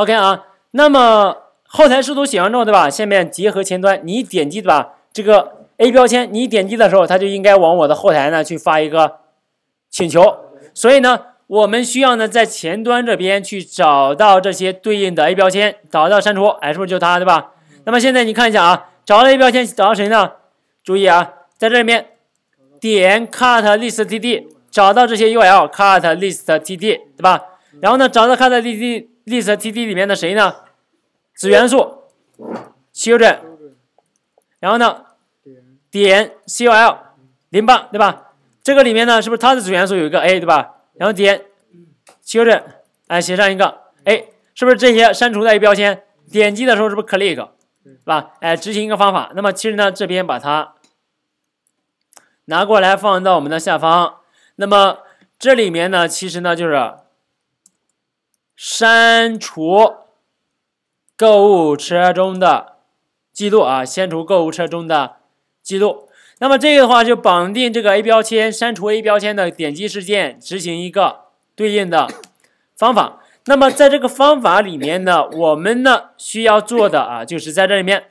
OK 啊，那么后台视图写完之后，对吧？下面结合前端，你点击对吧？这个 A 标签，你点击的时候，它就应该往我的后台呢去发一个请求。所以呢，我们需要呢在前端这边去找到这些对应的 A 标签，找到删除，哎，是不是就它，对吧？那么现在你看一下啊，找到 A 标签，找到谁呢？注意啊，在这里面点 cut list td，找到这些 ul cut list td，对吧？然后呢，找到 cut td。list t 里面的谁呢？子元素 children，然后呢点 col 零八对吧？这个里面呢是不是它的子元素有一个 a 对吧？然后点 children 哎写上一个 a，是不是这些删除的一标签？点击的时候是不是 click 是吧？哎执行一个方法，那么其实呢这边把它拿过来放到我们的下方，那么这里面呢其实呢就是。删除购物车中的记录啊，删除购物车中的记录。那么这个的话就绑定这个 A 标签，删除 A 标签的点击事件，执行一个对应的方法。那么在这个方法里面呢，我们呢需要做的啊，就是在这里面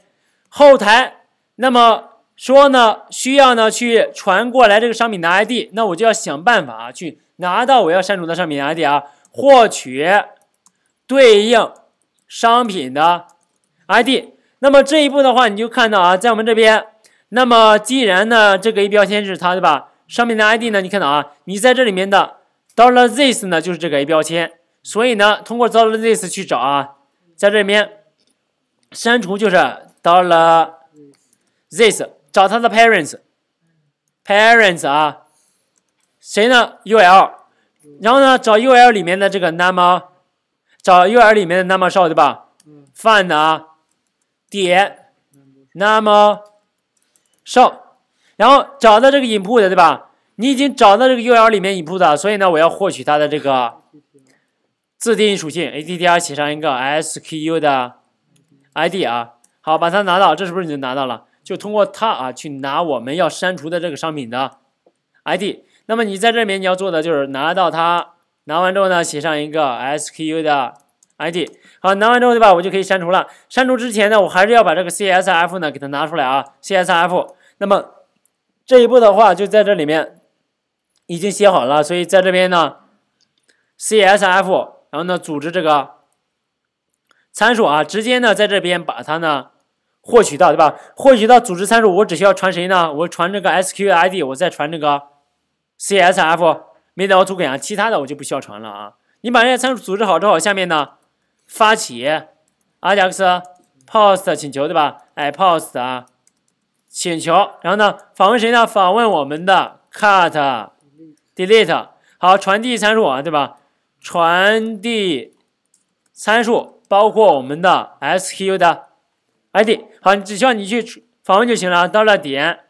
后台，那么说呢需要呢去传过来这个商品的 ID，那我就要想办法去拿到我要删除的商品 ID 啊，获取。对应商品的 ID，那么这一步的话，你就看到啊，在我们这边，那么既然呢，这个 A 标签是它对吧？上面的 ID 呢，你看到啊，你在这里面的 dollar this 呢，就是这个 A 标签，所以呢，通过 dollar this 去找啊，在这里面删除就是 dollar this，找它的 parents，parents 啊，谁呢？ul，然后呢，找 ul 里面的这个 n u m b e r 找 URL 里面的 number 少对吧？find 啊，点 number 少，然后找到这个 p u 的对吧？你已经找到这个 URL 里面 input 的，所以呢，我要获取它的这个自定义属性，ADR 写上一个 SKU 的 ID 啊。好，把它拿到，这是不是已经拿到了？就通过它啊去拿我们要删除的这个商品的 ID。那么你在这边你要做的就是拿到它。拿完之后呢，写上一个 SKU 的 ID。好，拿完之后对吧，我就可以删除了。删除之前呢，我还是要把这个 CSF 呢给它拿出来啊，CSF。那么这一步的话，就在这里面已经写好了，所以在这边呢，CSF，然后呢组织这个参数啊，直接呢在这边把它呢获取到，对吧？获取到组织参数，我只需要传谁呢？我传这个 SKU ID，我再传这个 CSF。没到图给啊，其他的我就不需要传了啊。你把这些参数组织好之后，下面呢发起 Ajax Post 请求，对吧？哎，Post 啊，请求，然后呢访问谁呢？访问我们的 Cut Delete，好，传递参数啊，对吧？传递参数包括我们的 SKU 的 ID，好，只需要你去访问就行了。到了点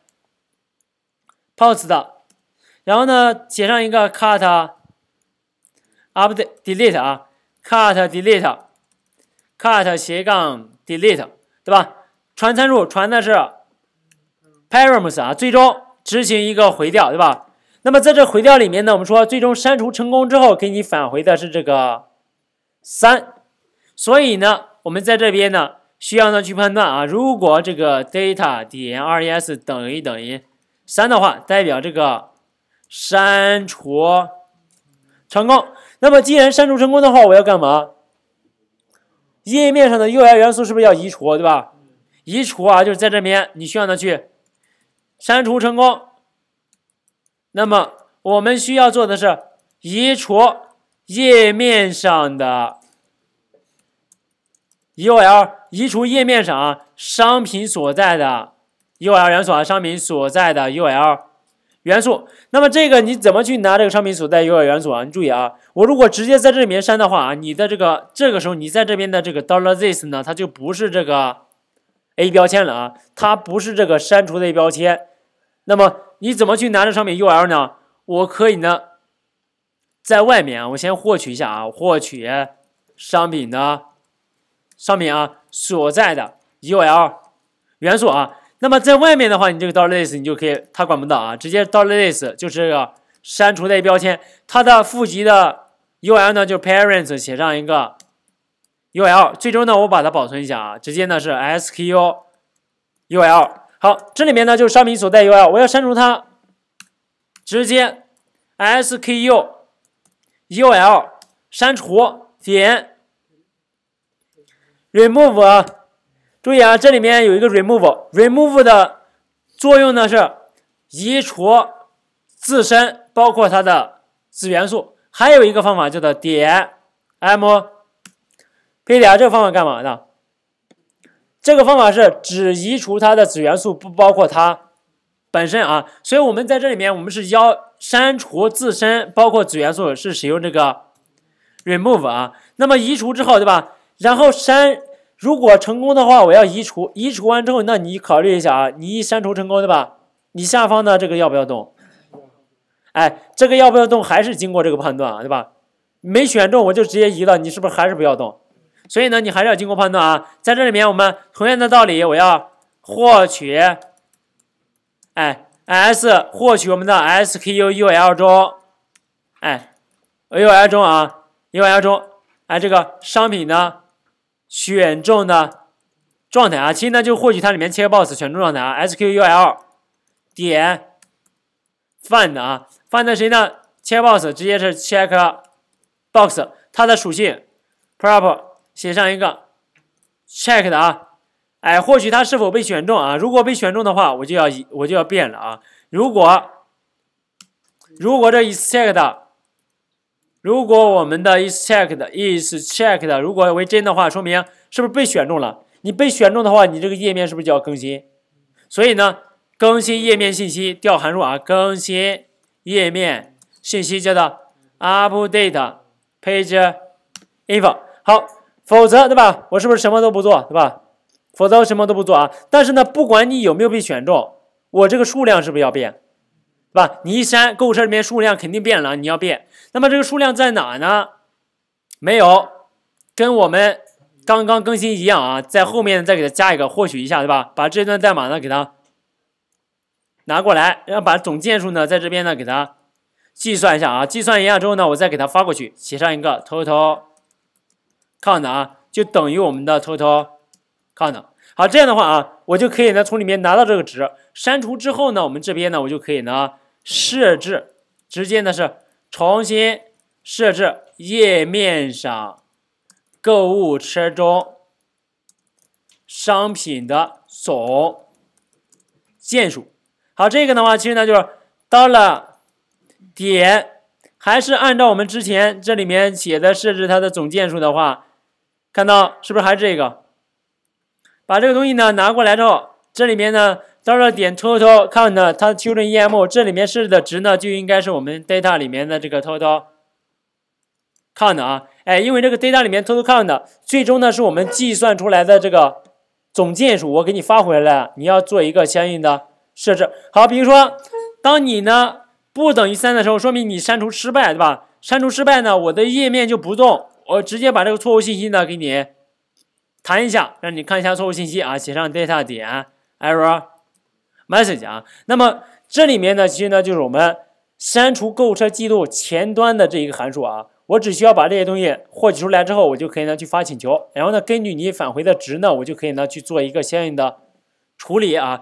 ，Post 的。然后呢，写上一个 cut，啊不对，delete 啊，cut delete，cut 斜杠 delete，对吧？传参数传的是 params 啊，最终执行一个回调，对吧？那么在这回调里面呢，我们说最终删除成功之后给你返回的是这个三，所以呢，我们在这边呢需要呢去判断啊，如果这个 data 点 res 等于等于三的话，代表这个。删除成功。那么，既然删除成功的话，我要干嘛？页面上的 U L 元素是不是要移除？对吧？移除啊，就是在这边，你需要去删除成功。那么，我们需要做的是移除页面上的 U L，移除页面上商品所在的 U L 元素啊，商品所在的 U L。元素，那么这个你怎么去拿这个商品所在 UL 元素啊？你注意啊，我如果直接在这里面删的话啊，你的这个这个时候你在这边的这个 d o l l a r t this 呢，它就不是这个 A 标签了啊，它不是这个删除的 A 标签。那么你怎么去拿这商品 UL 呢？我可以呢，在外面我先获取一下啊，获取商品的商品啊所在的 UL 元素啊。那么在外面的话，你这个 delete i s 你就可以，它管不到啊，直接 delete t i s 就是删除的一标签，它的负极的 U L 呢就 parents 写上一个 U L，最终呢我把它保存一下啊，直接呢是 S K U U L，好，这里面呢就是商品所在 U L，我要删除它，直接 S K U U L 删除点 remove。注意啊，这里面有一个 remove，remove 的作用呢是移除自身，包括它的子元素。还有一个方法叫做点 m，可以点这个方法干嘛呢？这个方法是只移除它的子元素，不包括它本身啊。所以我们在这里面，我们是要删除自身包括子元素，是使用这个 remove 啊。那么移除之后，对吧？然后删。如果成功的话，我要移除，移除完之后，那你考虑一下啊，你一删除成功对吧？你下方的这个要不要动？哎，这个要不要动？还是经过这个判断啊，对吧？没选中我就直接移了，你是不是还是不要动？所以呢，你还是要经过判断啊。在这里面，我们同样的道理，我要获取，哎，S 获取我们的 SKUUL 中，哎，UL 中啊，UL 中，哎，这个商品呢？选中的状态啊，其实呢，就获取它里面切个 box 选中状态啊，SQL 点 find 啊，find 谁呢？切 box 直接是 check box，它的属性 prop 写上一个 check 的啊，哎，获取它是否被选中啊？如果被选中的话，我就要我就要变了啊！如果如果这 is check 的。如果我们的 is checked is checked 如果为真的话，说明是不是被选中了？你被选中的话，你这个页面是不是就要更新？所以呢，更新页面信息调函数啊，更新页面信息叫做 update page info。好，否则对吧？我是不是什么都不做？对吧？否则我什么都不做啊。但是呢，不管你有没有被选中，我这个数量是不是要变？是吧？你一删购物车里面数量肯定变了，你要变。那么这个数量在哪呢？没有，跟我们刚刚更新一样啊，在后面再给它加一个获取一下，对吧？把这段代码呢给它拿过来，然后把总件数呢在这边呢给它计算一下啊，计算一下之后呢，我再给它发过去，写上一个 total count 啊，就等于我们的 total count。好，这样的话啊，我就可以呢从里面拿到这个值。删除之后呢，我们这边呢，我就可以呢设置，直接呢是重新设置页面上购物车中商品的总件数。好，这个的话，其实呢就是到了点，还是按照我们之前这里面写的设置它的总件数的话，看到是不是还是这个？把这个东西呢拿过来之后，这里面呢。到时候点 total count，它求的 EM，这里面设置的值呢，就应该是我们 data 里面的这个 total count 啊，哎，因为这个 data 里面 total count 最终呢，是我们计算出来的这个总件数，我给你发回来，你要做一个相应的设置。好，比如说，当你呢不等于三的时候，说明你删除失败，对吧？删除失败呢，我的页面就不动，我直接把这个错误信息呢给你弹一下，让你看一下错误信息啊，写上 data 点 error。message 啊，那么这里面呢，其实呢就是我们删除购物车记录前端的这一个函数啊，我只需要把这些东西获取出来之后，我就可以呢去发请求，然后呢根据你返回的值呢，我就可以呢去做一个相应的处理啊。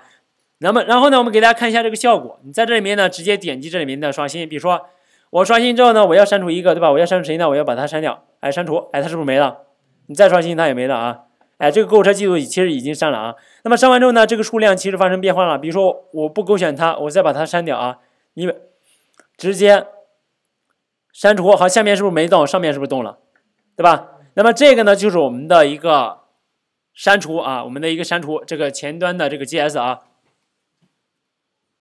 那么然后呢，我们给大家看一下这个效果，你在这里面呢直接点击这里面的刷新，比如说我刷新之后呢，我要删除一个对吧？我要删除谁呢？我要把它删掉，哎，删除，哎，它是不是没了？你再刷新它也没了啊。哎，这个购物车记录其实已经删了啊。那么删完之后呢，这个数量其实发生变化了。比如说，我不勾选它，我再把它删掉啊，因为直接删除。好，下面是不是没动？上面是不是动了？对吧？那么这个呢，就是我们的一个删除啊，我们的一个删除，这个前端的这个 GS 啊。